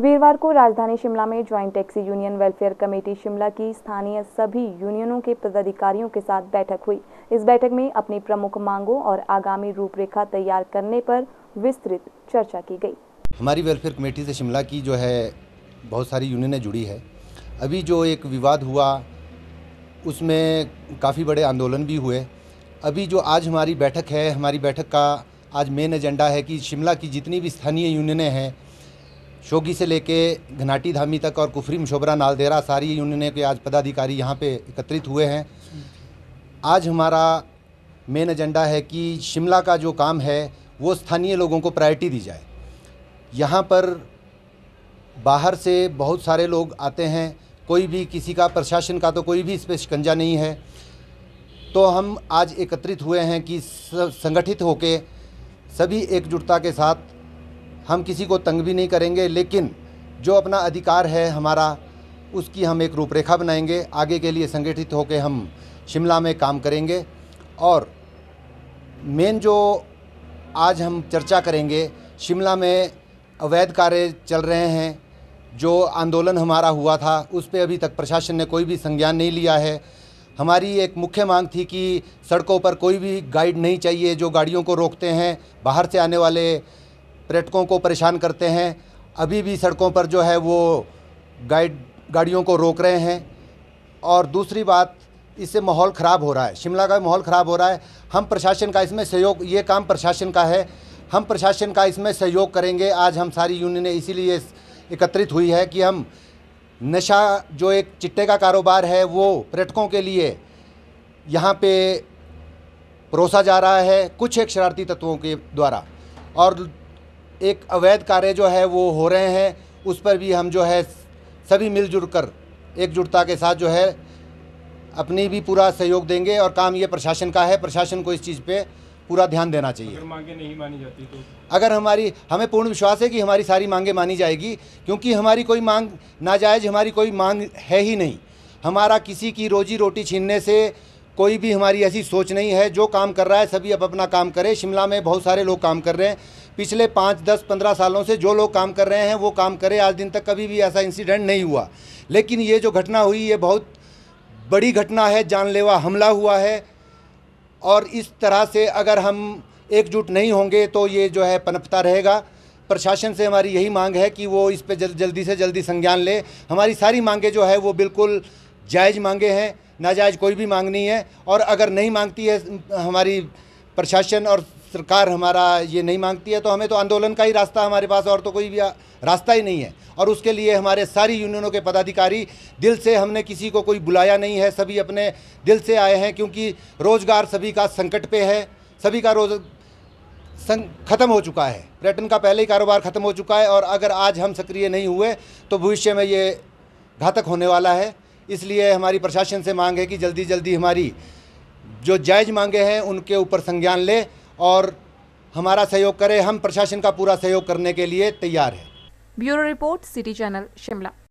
वीरवार को राजधानी शिमला में joint taxi union welfare committee Shimla की स्थानीय सभी यूनियनों के पदाधिकारियों के साथ बैठक हुई इस बैठक में अपनी प्रमुख मांगों और आगामी रूपरेखा तैयार करने पर विस्तृत चर्चा की गई हमारी वेलफेयर कमेटी से शिमला की जो है बहुत सारी यूनियनें जुड़ी है अभी जो एक विवाद हुआ उसमें काफ़ी बड़े आंदोलन भी हुए अभी जो आज हमारी बैठक है हमारी बैठक का आज मेन एजेंडा है कि शिमला की जितनी भी स्थानीय यूनियनें हैं शोगी से लेके घनाटी धामी तक और कुफरी मशोबरा नालदेरा सारी यूनियन के आज पदाधिकारी यहाँ पे एकत्रित हुए हैं आज हमारा मेन एजेंडा है कि शिमला का जो काम है वो स्थानीय लोगों को प्रायोरिटी दी जाए यहाँ पर बाहर से बहुत सारे लोग आते हैं कोई भी किसी का प्रशासन का तो कोई भी इस पर शिकंजा नहीं है तो हम आज एकत्रित हुए हैं कि संगठित होकर सभी एकजुटता के साथ हम किसी को तंग भी नहीं करेंगे लेकिन जो अपना अधिकार है हमारा उसकी हम एक रूपरेखा बनाएंगे आगे के लिए संगठित होकर हम शिमला में काम करेंगे और मेन जो आज हम चर्चा करेंगे शिमला में अवैध कार्य चल रहे हैं जो आंदोलन हमारा हुआ था उस पर अभी तक प्रशासन ने कोई भी संज्ञान नहीं लिया है हमारी एक मुख्य मांग थी कि सड़कों पर कोई भी गाइड नहीं चाहिए जो गाड़ियों को रोकते हैं बाहर से आने वाले पर्यटकों को परेशान करते हैं अभी भी सड़कों पर जो है वो गाइड गाड़ियों को रोक रहे हैं और दूसरी बात इससे माहौल ख़राब हो रहा है शिमला का माहौल ख़राब हो रहा है हम प्रशासन का इसमें सहयोग ये काम प्रशासन का है हम प्रशासन का इसमें सहयोग करेंगे आज हम सारी यूनियन इसीलिए एकत्रित हुई है कि हम नशा जो एक चिट्टे का कारोबार है वो पर्यटकों के लिए यहाँ पे परोसा जा रहा है कुछ एक शरारती तत्वों के द्वारा और एक अवैध कार्य जो है वो हो रहे हैं उस पर भी हम जो है सभी मिलजुल कर एकजुटता के साथ जो है अपनी भी पूरा सहयोग देंगे और काम ये प्रशासन का है प्रशासन को इस चीज़ पे पूरा ध्यान देना चाहिए अगर मांगे नहीं मानी जाती तो अगर हमारी हमें पूर्ण विश्वास है कि हमारी सारी मांगे मानी जाएगी क्योंकि हमारी कोई मांग नाजायज़ हमारी कोई मांग है ही नहीं हमारा किसी की रोजी रोटी छीनने से कोई भी हमारी ऐसी सोच नहीं है जो काम कर रहा है सभी अब अपना काम करें शिमला में बहुत सारे लोग काम कर रहे हैं पिछले पाँच दस पंद्रह सालों से जो लोग काम कर रहे हैं वो काम करें आज दिन तक कभी भी ऐसा इंसिडेंट नहीं हुआ लेकिन ये जो घटना हुई ये बहुत बड़ी घटना है जानलेवा हमला हुआ है और इस तरह से अगर हम एकजुट नहीं होंगे तो ये जो है पनपता रहेगा प्रशासन से हमारी यही मांग है कि वो इस पर जल, जल्दी से जल्दी संज्ञान ले हमारी सारी मांगें जो है वो बिल्कुल जायज़ मांगे हैं नाजायज़ कोई भी मांग नहीं है और अगर नहीं मांगती है हमारी प्रशासन और सरकार हमारा ये नहीं मांगती है तो हमें तो आंदोलन का ही रास्ता हमारे पास और तो कोई भी रास्ता ही नहीं है और उसके लिए हमारे सारी यूनियनों के पदाधिकारी दिल से हमने किसी को कोई बुलाया नहीं है सभी अपने दिल से आए हैं क्योंकि रोज़गार सभी का संकट पे है सभी का रोज ख़त्म हो चुका है पर्यटन का पहले ही कारोबार ख़त्म हो चुका है और अगर आज हम सक्रिय नहीं हुए तो भविष्य में ये घातक होने वाला है इसलिए हमारी प्रशासन से मांग है कि जल्दी जल्दी हमारी जो जायज़ मांगे हैं उनके ऊपर संज्ञान ले और हमारा सहयोग करें हम प्रशासन का पूरा सहयोग करने के लिए तैयार है bureau report city channel Shimla